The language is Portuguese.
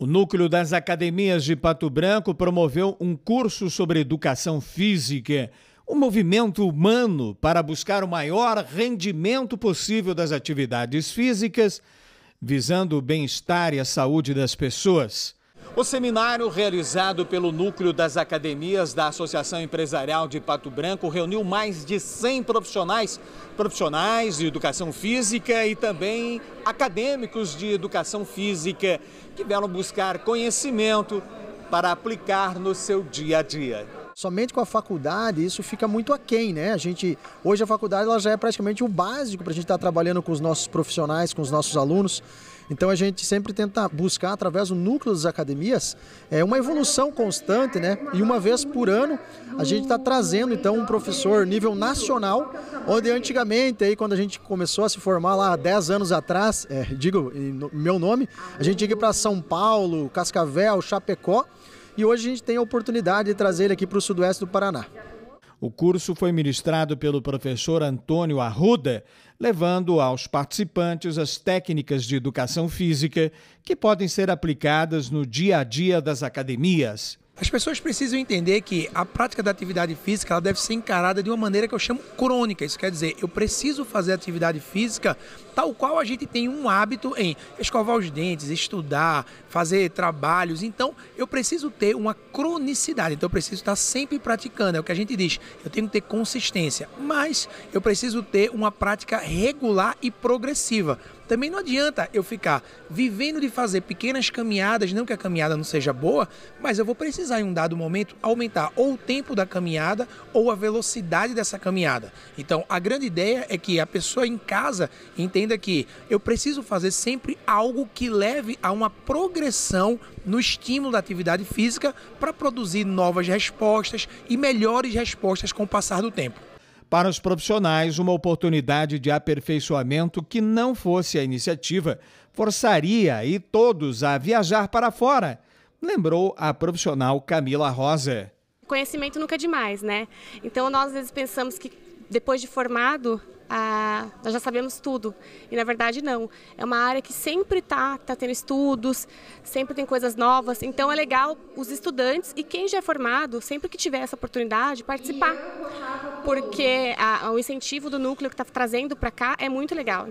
O Núcleo das Academias de Pato Branco promoveu um curso sobre educação física, um movimento humano para buscar o maior rendimento possível das atividades físicas, visando o bem-estar e a saúde das pessoas. O seminário realizado pelo Núcleo das Academias da Associação Empresarial de Pato Branco reuniu mais de 100 profissionais, profissionais de educação física e também acadêmicos de educação física, que vieram buscar conhecimento para aplicar no seu dia a dia. Somente com a faculdade isso fica muito aquém, né? A gente, hoje a faculdade ela já é praticamente o básico para a gente estar tá trabalhando com os nossos profissionais, com os nossos alunos. Então a gente sempre tenta buscar, através do núcleo das academias, é, uma evolução constante, né? E uma vez por ano a gente está trazendo então um professor nível nacional, onde antigamente, aí, quando a gente começou a se formar lá 10 anos atrás, é, digo em meu nome, a gente ia para São Paulo, Cascavel, Chapecó. E hoje a gente tem a oportunidade de trazer ele aqui para o sudoeste do Paraná. O curso foi ministrado pelo professor Antônio Arruda, levando aos participantes as técnicas de educação física que podem ser aplicadas no dia a dia das academias. As pessoas precisam entender que a prática da atividade física ela deve ser encarada de uma maneira que eu chamo crônica. Isso quer dizer, eu preciso fazer atividade física tal qual a gente tem um hábito em escovar os dentes, estudar, fazer trabalhos. Então, eu preciso ter uma cronicidade, então eu preciso estar sempre praticando, é o que a gente diz, eu tenho que ter consistência, mas eu preciso ter uma prática regular e progressiva também não adianta eu ficar vivendo de fazer pequenas caminhadas, não que a caminhada não seja boa, mas eu vou precisar em um dado momento aumentar ou o tempo da caminhada ou a velocidade dessa caminhada. Então, a grande ideia é que a pessoa em casa entenda que eu preciso fazer sempre algo que leve a uma progressão no estímulo da atividade física para produzir novas respostas e melhores respostas com o passar do tempo para os profissionais uma oportunidade de aperfeiçoamento que não fosse a iniciativa, forçaria aí todos a viajar para fora, lembrou a profissional Camila Rosa. Conhecimento nunca é demais, né? Então nós às vezes pensamos que depois de formado, ah, nós já sabemos tudo. E na verdade não. É uma área que sempre está tá tendo estudos, sempre tem coisas novas. Então é legal os estudantes e quem já é formado, sempre que tiver essa oportunidade, participar porque a, o incentivo do núcleo que está trazendo para cá é muito legal.